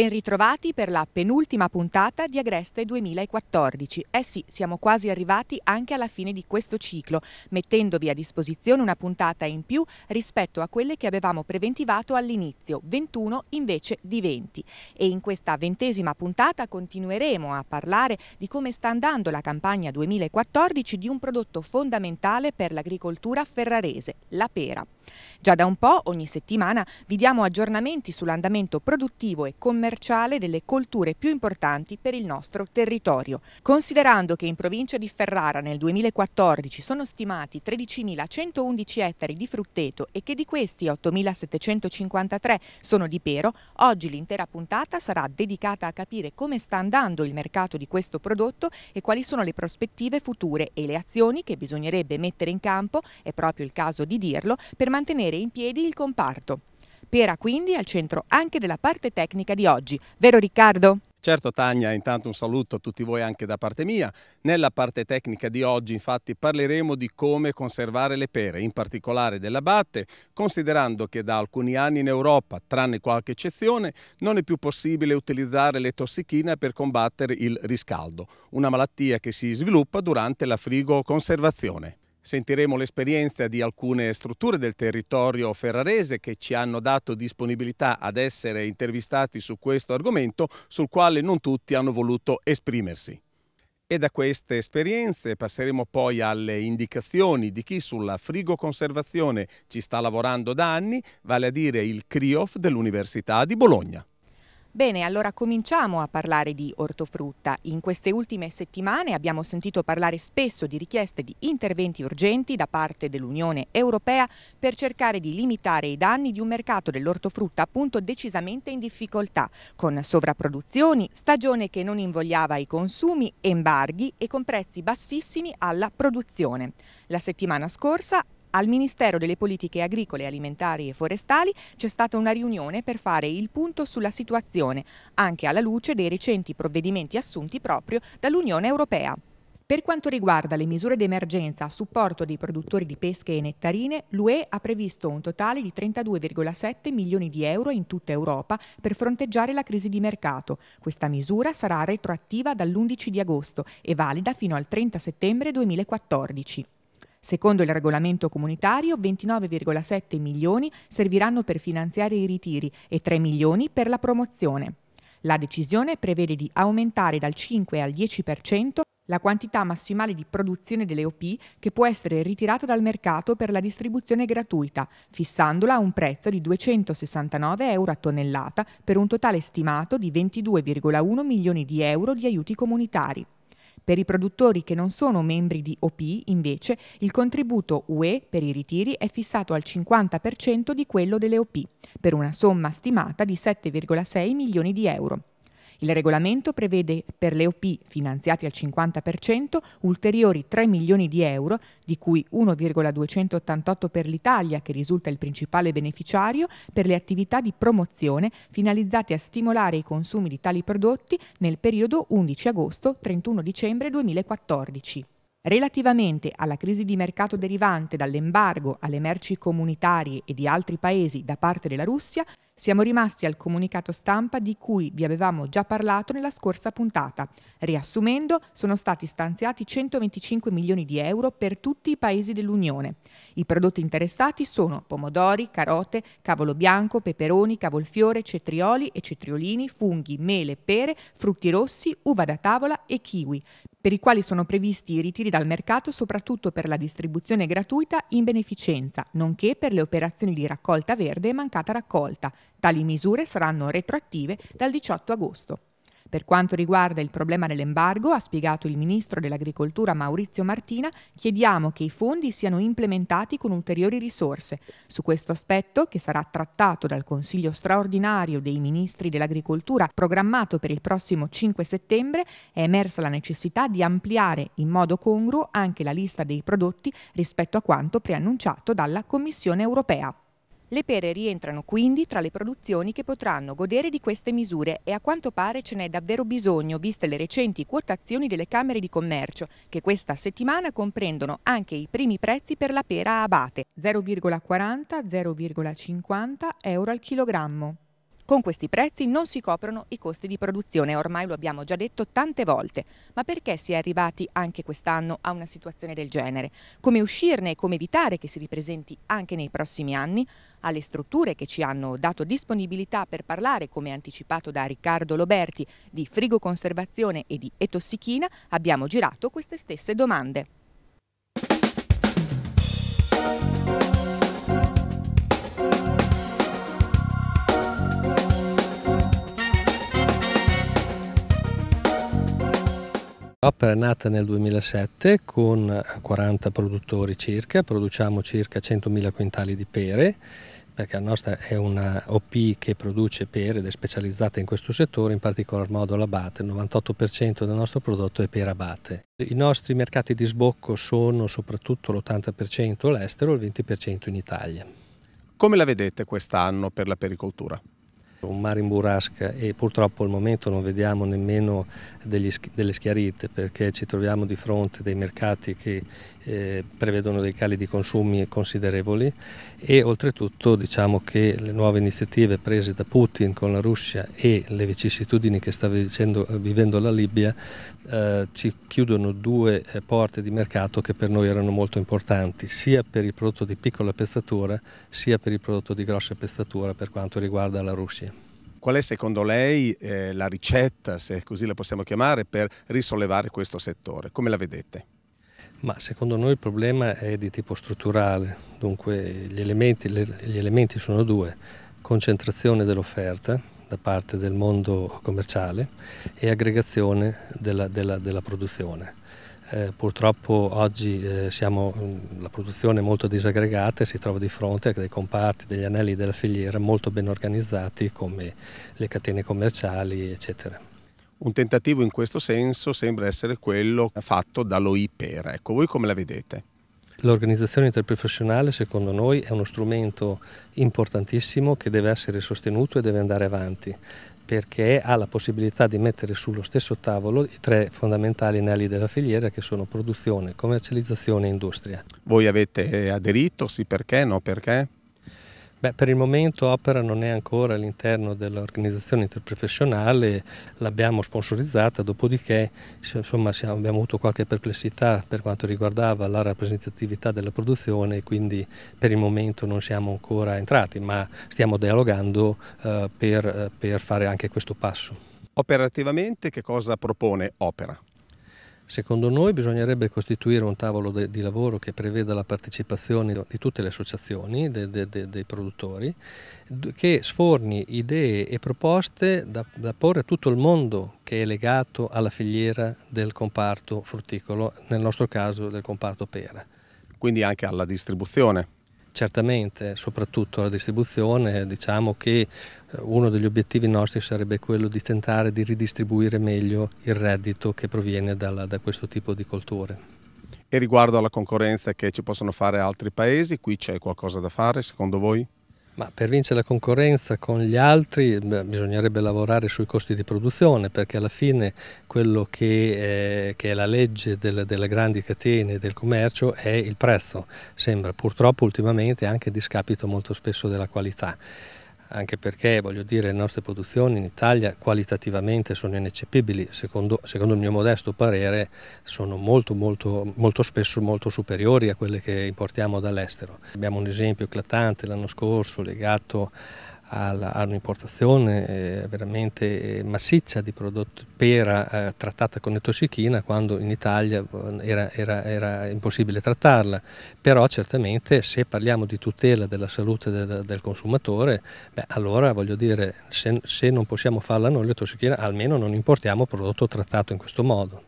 Ben ritrovati per la penultima puntata di Agreste 2014. Eh sì, siamo quasi arrivati anche alla fine di questo ciclo, mettendovi a disposizione una puntata in più rispetto a quelle che avevamo preventivato all'inizio, 21 invece di 20. E in questa ventesima puntata continueremo a parlare di come sta andando la campagna 2014 di un prodotto fondamentale per l'agricoltura ferrarese, la pera. Già da un po', ogni settimana, vi diamo aggiornamenti sull'andamento produttivo e commerciale delle colture più importanti per il nostro territorio. Considerando che in provincia di Ferrara nel 2014 sono stimati 13.111 ettari di frutteto e che di questi 8.753 sono di pero, oggi l'intera puntata sarà dedicata a capire come sta andando il mercato di questo prodotto e quali sono le prospettive future e le azioni che bisognerebbe mettere in campo, è proprio il caso di dirlo, per per mantenere in piedi il comparto. Pera quindi al centro anche della parte tecnica di oggi, vero Riccardo? Certo Tania, intanto un saluto a tutti voi anche da parte mia. Nella parte tecnica di oggi infatti parleremo di come conservare le pere, in particolare dell'abate, considerando che da alcuni anni in Europa, tranne qualche eccezione, non è più possibile utilizzare le tossichine per combattere il riscaldo, una malattia che si sviluppa durante la frigoconservazione. Sentiremo l'esperienza di alcune strutture del territorio ferrarese che ci hanno dato disponibilità ad essere intervistati su questo argomento sul quale non tutti hanno voluto esprimersi. E da queste esperienze passeremo poi alle indicazioni di chi sulla frigoconservazione ci sta lavorando da anni, vale a dire il CRIOF dell'Università di Bologna. Bene, allora cominciamo a parlare di ortofrutta. In queste ultime settimane abbiamo sentito parlare spesso di richieste di interventi urgenti da parte dell'Unione Europea per cercare di limitare i danni di un mercato dell'ortofrutta appunto decisamente in difficoltà, con sovrapproduzioni, stagione che non invogliava i consumi, embarghi e con prezzi bassissimi alla produzione. La settimana scorsa al Ministero delle Politiche Agricole, Alimentari e Forestali c'è stata una riunione per fare il punto sulla situazione, anche alla luce dei recenti provvedimenti assunti proprio dall'Unione Europea. Per quanto riguarda le misure d'emergenza a supporto dei produttori di pesche e nettarine, l'UE ha previsto un totale di 32,7 milioni di euro in tutta Europa per fronteggiare la crisi di mercato. Questa misura sarà retroattiva dall'11 di agosto e valida fino al 30 settembre 2014. Secondo il regolamento comunitario 29,7 milioni serviranno per finanziare i ritiri e 3 milioni per la promozione. La decisione prevede di aumentare dal 5 al 10% la quantità massimale di produzione delle OP che può essere ritirata dal mercato per la distribuzione gratuita, fissandola a un prezzo di 269 euro a tonnellata per un totale stimato di 22,1 milioni di euro di aiuti comunitari. Per i produttori che non sono membri di OP, invece, il contributo UE per i ritiri è fissato al 50% di quello delle OP, per una somma stimata di 7,6 milioni di euro. Il regolamento prevede per le OP finanziati al 50% ulteriori 3 milioni di euro, di cui 1,288 per l'Italia, che risulta il principale beneficiario, per le attività di promozione finalizzate a stimolare i consumi di tali prodotti nel periodo 11 agosto-31 dicembre 2014. Relativamente alla crisi di mercato derivante dall'embargo alle merci comunitarie e di altri paesi da parte della Russia, siamo rimasti al comunicato stampa di cui vi avevamo già parlato nella scorsa puntata. Riassumendo, sono stati stanziati 125 milioni di euro per tutti i paesi dell'Unione. I prodotti interessati sono pomodori, carote, cavolo bianco, peperoni, cavolfiore, cetrioli e cetriolini, funghi, mele, pere, frutti rossi, uva da tavola e kiwi per i quali sono previsti i ritiri dal mercato soprattutto per la distribuzione gratuita in beneficenza, nonché per le operazioni di raccolta verde e mancata raccolta, Tali misure saranno retroattive dal 18 agosto. Per quanto riguarda il problema dell'embargo, ha spiegato il ministro dell'Agricoltura Maurizio Martina, chiediamo che i fondi siano implementati con ulteriori risorse. Su questo aspetto, che sarà trattato dal Consiglio straordinario dei ministri dell'Agricoltura programmato per il prossimo 5 settembre, è emersa la necessità di ampliare in modo congruo anche la lista dei prodotti rispetto a quanto preannunciato dalla Commissione europea. Le pere rientrano quindi tra le produzioni che potranno godere di queste misure e a quanto pare ce n'è davvero bisogno, viste le recenti quotazioni delle Camere di Commercio, che questa settimana comprendono anche i primi prezzi per la pera a abate, 0,40-0,50 euro al chilogrammo. Con questi prezzi non si coprono i costi di produzione, ormai lo abbiamo già detto tante volte. Ma perché si è arrivati anche quest'anno a una situazione del genere? Come uscirne e come evitare che si ripresenti anche nei prossimi anni? Alle strutture che ci hanno dato disponibilità per parlare, come anticipato da Riccardo Loberti, di frigoconservazione e di etossichina, abbiamo girato queste stesse domande. L'opera è nata nel 2007 con 40 eh, produttori circa, produciamo circa 100.000 quintali di pere perché la nostra è una OP che produce pere ed è specializzata in questo settore, in particolar modo l'abate, il 98% del nostro prodotto è pera abate. I nostri mercati di sbocco sono soprattutto l'80% all'estero e il 20% in Italia. Come la vedete quest'anno per la pericoltura? Un mare in burrasca e purtroppo al momento non vediamo nemmeno degli, delle schiarite perché ci troviamo di fronte dei mercati che eh, prevedono dei cali di consumi considerevoli e oltretutto diciamo che le nuove iniziative prese da Putin con la Russia e le vicissitudini che sta vicendo, vivendo la Libia eh, ci chiudono due eh, porte di mercato che per noi erano molto importanti sia per il prodotto di piccola pezzatura sia per il prodotto di grossa pezzatura per quanto riguarda la Russia. Qual è secondo lei eh, la ricetta, se così la possiamo chiamare, per risollevare questo settore? Come la vedete? Ma secondo noi il problema è di tipo strutturale, dunque gli elementi, gli elementi sono due, concentrazione dell'offerta da parte del mondo commerciale e aggregazione della, della, della produzione. Eh, purtroppo oggi eh, siamo, mm, la produzione è molto disaggregata e si trova di fronte a dei comparti, degli anelli della filiera molto ben organizzati come le catene commerciali eccetera. Un tentativo in questo senso sembra essere quello fatto dall'OIPER. Ecco, voi come la vedete? L'organizzazione interprofessionale secondo noi è uno strumento importantissimo che deve essere sostenuto e deve andare avanti perché ha la possibilità di mettere sullo stesso tavolo i tre fondamentali anelli della filiera che sono produzione, commercializzazione e industria. Voi avete aderito, sì perché, no perché? Beh, per il momento Opera non è ancora all'interno dell'organizzazione interprofessionale, l'abbiamo sponsorizzata, dopodiché insomma, siamo, abbiamo avuto qualche perplessità per quanto riguardava la rappresentatività della produzione e quindi per il momento non siamo ancora entrati, ma stiamo dialogando eh, per, per fare anche questo passo. Operativamente che cosa propone Opera? Secondo noi bisognerebbe costituire un tavolo de, di lavoro che preveda la partecipazione di tutte le associazioni de, de, dei produttori, che sforni idee e proposte da, da, porre a tutto il mondo che è legato alla filiera del comparto frutticolo, nel nostro caso del comparto pera. Quindi anche alla distribuzione. Certamente, soprattutto la distribuzione, diciamo che eh, uno degli obiettivi nostri sarebbe quello di tentare di ridistribuire meglio il reddito che proviene dalla, da questo tipo di colture. E riguardo alla concorrenza che ci possono fare altri paesi, qui c'è qualcosa da fare secondo voi? Ma per vincere la concorrenza con gli altri beh, bisognerebbe lavorare sui costi di produzione perché alla fine quello che, eh, che è la legge del, delle grandi catene del commercio è il prezzo, sembra purtroppo ultimamente anche a discapito molto spesso della qualità anche perché voglio dire le nostre produzioni in Italia qualitativamente sono ineccepibili, secondo, secondo il mio modesto parere sono molto, molto, molto spesso molto superiori a quelle che importiamo dall'estero. Abbiamo un esempio eclatante l'anno scorso legato ha un'importazione eh, veramente eh, massiccia di prodotti pera eh, trattata con etossichina quando in Italia era, era, era, impossibile trattarla, però certamente se parliamo di tutela della salute del, del consumatore, beh, allora voglio dire se, se non possiamo farla noi l'etossichina almeno non importiamo prodotto trattato in questo modo.